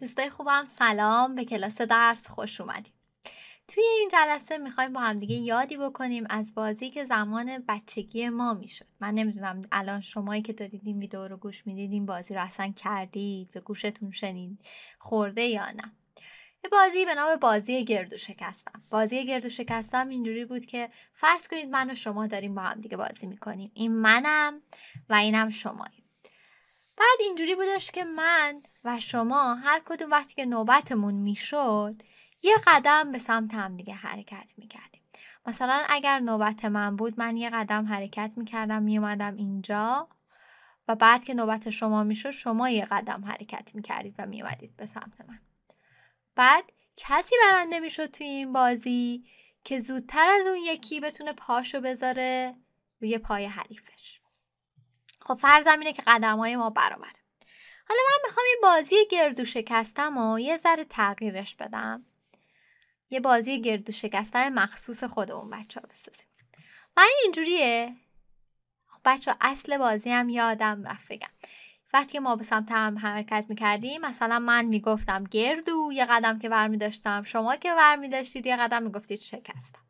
دوستای خوبم سلام به کلاس درس خوش اومدید توی این جلسه میخوایم با همدیگه یادی بکنیم از بازی که زمان بچگی ما میشد من نمیدونم الان شمایی که دارید این ویدیو رو گوش میدید این بازی رو اصلا کردید به گوشتون شنید خورده یا نه یه بازی به نام بازی گردو شکستم بازی گردو شکستم اینجوری بود که فرض کنید من و شما داریم با هم دیگه بازی میکنیم این منم و اینم شمایی بعد اینجوری بودش که من و شما هر کدوم وقتی که نوبتمون میشد یه قدم به سمت هم دیگه حرکت میکردیم مثلا اگر نوبت من بود من یه قدم حرکت میکردم میومدم اینجا و بعد که نوبت شما میشد شما یه قدم حرکت میکردید و میومدید به سمت من بعد کسی برنده میشد توی این بازی که زودتر از اون یکی بتونه پاشو بذاره روی پای حریفش خب فرض اینه که قدم های ما برابره حالا من میخوام این بازی گردو شکستم و یه ذره تغییرش بدم یه بازی گردو شکستم مخصوص خودمون بچه ها بسازیم من اینجوریه بچه ها اصل بازی هم یادم رفت بگم وقتی ما به سمت هم حرکت میکردیم مثلا من میگفتم گردو یه قدم که برمی داشتم شما که برمی داشتید یه قدم میگفتید شکستم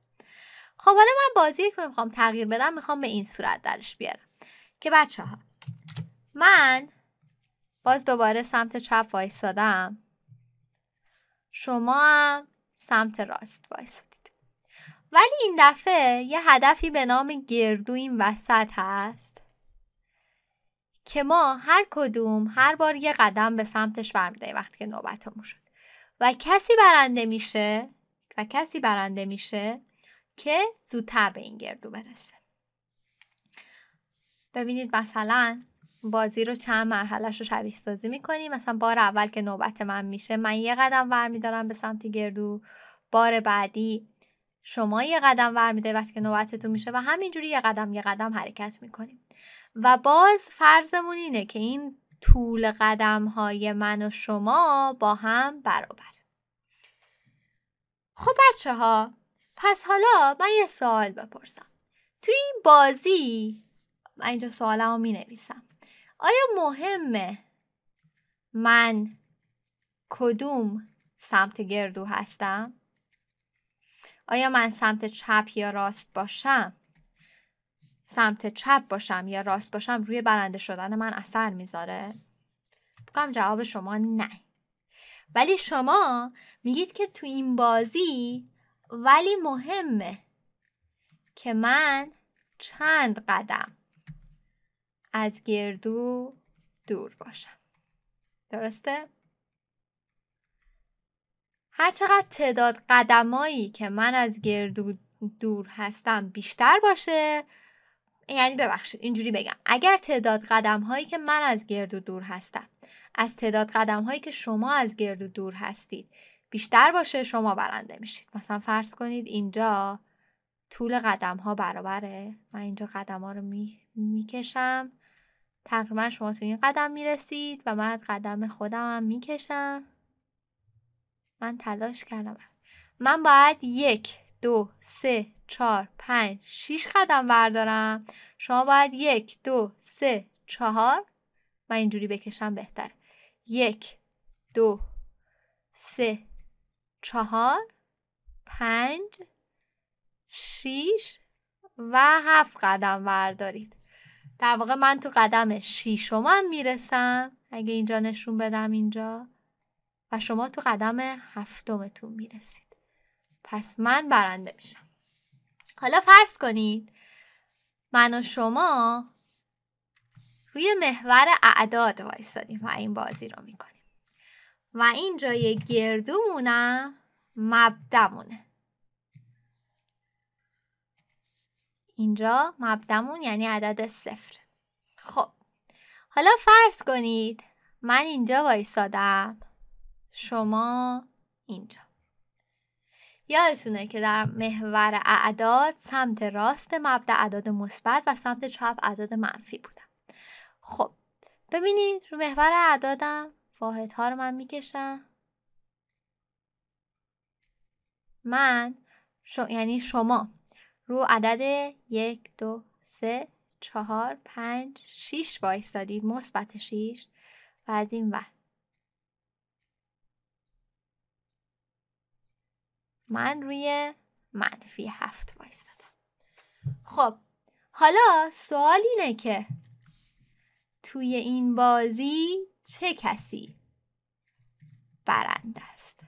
خب حالا من بازی که میخوام تغییر بدم میخوام به این صورت درش بیارم که بچه ها من باز دوباره سمت چپ وایستادم شما هم سمت راست وایستادید ولی این دفعه یه هدفی به نام گردو این وسط هست که ما هر کدوم هر بار یه قدم به سمتش برمیداریم وقتی که نوبتمون شد و کسی برنده میشه و کسی برنده میشه که زودتر به این گردو برسه ببینید مثلا بازی رو چند مرحلهش رو شبیه سازی میکنیم مثلا بار اول که نوبت من میشه من یه قدم ور میدارم به سمت گردو بار بعدی شما یه قدم ور میدارید وقتی که نوبتتون میشه و همینجوری یه قدم یه قدم حرکت میکنیم و باز فرضمون اینه که این طول قدم های من و شما با هم برابر خب بچه ها پس حالا من یه سوال بپرسم توی این بازی من اینجا سوالمو می نویسم آیا مهمه من کدوم سمت گردو هستم آیا من سمت چپ یا راست باشم سمت چپ باشم یا راست باشم روی برنده شدن من اثر میذاره بگم جواب شما نه ولی شما میگید که تو این بازی ولی مهمه که من چند قدم از گردو دور باشم درسته؟ هرچقدر تعداد قدمایی که من از گردو دور هستم بیشتر باشه یعنی ببخشید اینجوری بگم اگر تعداد قدم هایی که من از گردو دور هستم از تعداد قدم هایی که شما از گردو دور هستید بیشتر باشه شما برنده میشید مثلا فرض کنید اینجا طول قدم ها برابره من اینجا قدم ها رو می... میکشم تقریبا شما تو این قدم میرسید و من قدم خودم هم میکشم من تلاش کردم من باید یک دو سه چهار پنج شیش قدم بردارم شما باید یک دو سه چهار من اینجوری بکشم بهتر یک دو سه چهار پنج شیش و هفت قدم بردارید در واقع من تو قدم هم میرسم اگه اینجا نشون بدم اینجا و شما تو قدم هفتمتون میرسید پس من برنده میشم حالا فرض کنید من و شما روی محور اعداد وایستادیم و این بازی رو میکنیم و این جای گردومونم مبدمونه اینجا مبدمون یعنی عدد صفر خب حالا فرض کنید من اینجا وایسادم شما اینجا یادتونه که در محور اعداد سمت راست مبدا اعداد مثبت و سمت چپ اعداد منفی بودم خب ببینید رو محور اعدادم واحدها رو من میکشم من شو... یعنی شما رو عدد یک دو سه چهار پنج شیش وایستادید مثبت شیش و از این ور من روی منفی هفت وایستادم خب حالا سوال اینه که توی این بازی چه کسی برنده است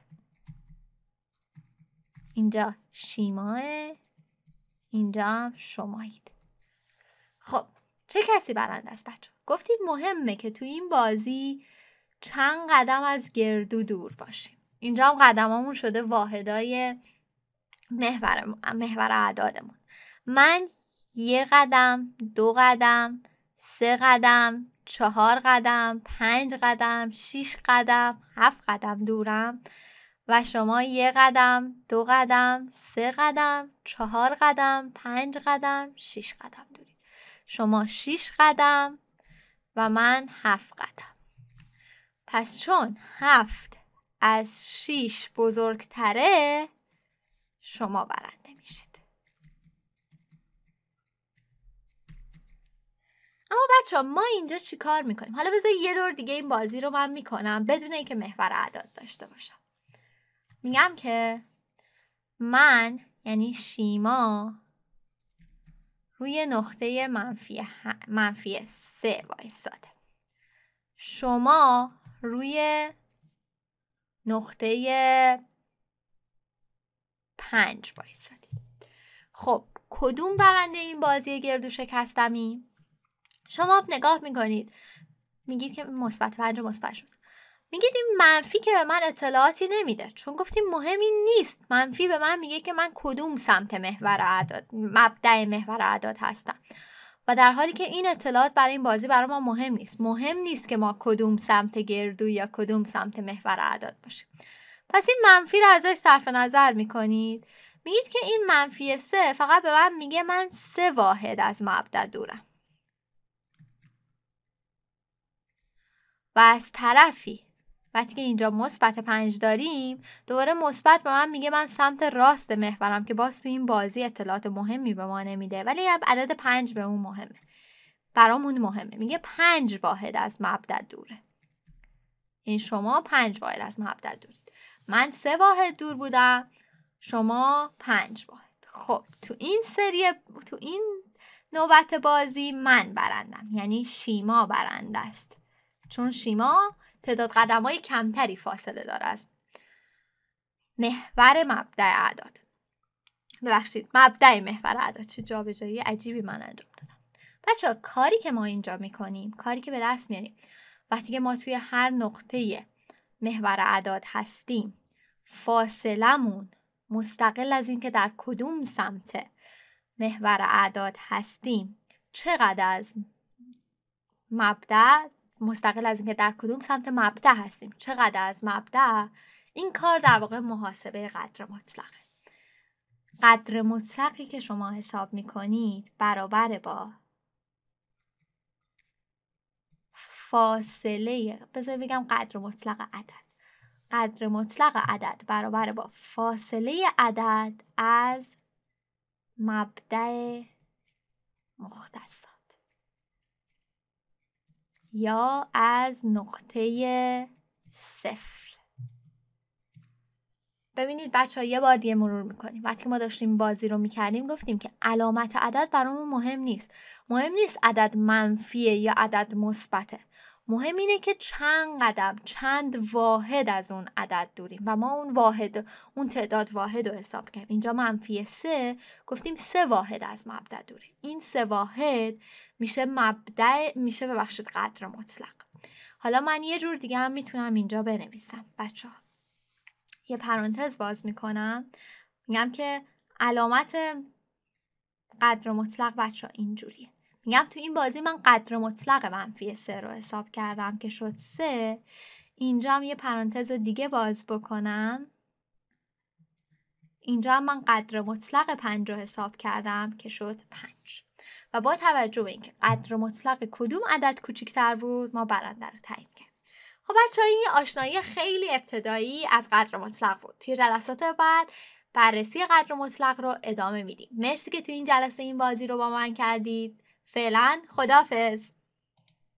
اینجا شیماه اینجا شمایید خب چه کسی برنده است بچه گفتید مهمه که تو این بازی چند قدم از گردو دور باشیم اینجا هم قدمامون شده واحدای محور, محور اعدادمون من یه قدم دو قدم سه قدم چهار قدم پنج قدم شیش قدم هفت قدم دورم و شما یک قدم، دو قدم، سه قدم، چهار قدم، پنج قدم، شیش قدم دورید. شما شیش قدم و من هفت قدم. پس چون هفت از شیش بزرگتره شما برنده میشید. اما بچه ما اینجا چی کار میکنیم؟ حالا بذار یه دور دیگه این بازی رو من میکنم بدون اینکه محور اعداد داشته باشم. میگم که من یعنی شیما روی نقطه منفی, منفی سه وایستاده شما روی نقطه پنج وایستادید خب کدوم برنده این بازی گردو شکستمی شما نگاه میکنید میگید که مثبت پنج و مثبت میگید این منفی که به من اطلاعاتی نمیده چون گفتیم مهمی نیست منفی به من میگه که من کدوم سمت محور اعداد مبدع محور اعداد هستم و در حالی که این اطلاعات برای این بازی برای ما مهم نیست مهم نیست که ما کدوم سمت گردو یا کدوم سمت محور اعداد باشیم پس این منفی رو ازش صرف نظر میکنید میگید که این منفی سه فقط به من میگه من سه واحد از مبدع دورم و از طرفی وقتی که اینجا مثبت پنج داریم دوباره مثبت به من میگه من سمت راست محورم که باز تو این بازی اطلاعات مهمی به ما نمیده ولی عدد پنج به اون مهمه برامون مهمه میگه پنج واحد از مبدا دوره این شما پنج واحد از مبدا دورید من سه واحد دور بودم شما پنج واحد خب تو این سری تو این نوبت بازی من برندم یعنی شیما برنده است چون شیما تعداد قدم های کمتری فاصله داره از محور مبدع اعداد ببخشید مبدع محور اعداد چه جابجایی عجیبی من انجام دادم بچه کاری که ما اینجا میکنیم کاری که به دست میاریم وقتی که ما توی هر نقطه محور اعداد هستیم فاصلمون مستقل از اینکه در کدوم سمت محور اعداد هستیم چقدر از مبدع مستقل از اینکه در کدوم سمت مبدا هستیم چقدر از مبدع این کار در واقع محاسبه قدر مطلقه قدر مطلقی که شما حساب می کنید برابر با فاصله بذار بگم قدر مطلق عدد قدر مطلق عدد برابر با فاصله عدد از مبدا مختص یا از نقطه صفر ببینید بچه ها یه بار دیگه مرور میکنیم وقتی ما داشتیم بازی رو میکردیم گفتیم که علامت عدد برامون مهم نیست مهم نیست عدد منفیه یا عدد مثبته مهم اینه که چند قدم چند واحد از اون عدد دوریم و ما اون واحد اون تعداد واحد رو حساب کردیم اینجا منفی سه گفتیم سه واحد از مبدع دوره این سه واحد میشه مبدع میشه ببخشید قدر مطلق حالا من یه جور دیگه هم میتونم اینجا بنویسم بچه ها یه پرانتز باز میکنم میگم که علامت قدر مطلق بچه ها اینجوریه میگم تو این بازی من قدر مطلق منفی سه رو حساب کردم که شد سه اینجا هم یه پرانتز دیگه باز بکنم اینجا هم من قدر مطلق پنج رو حساب کردم که شد پنج و با توجه به اینکه قدر مطلق کدوم عدد کوچکتر بود ما برنده رو تعیین کردیم خب بچه این آشنایی خیلی ابتدایی از قدر مطلق بود توی جلسات بعد بررسی قدر مطلق رو ادامه میدیم مرسی که تو این جلسه این بازی رو با من کردید فعلا خدافز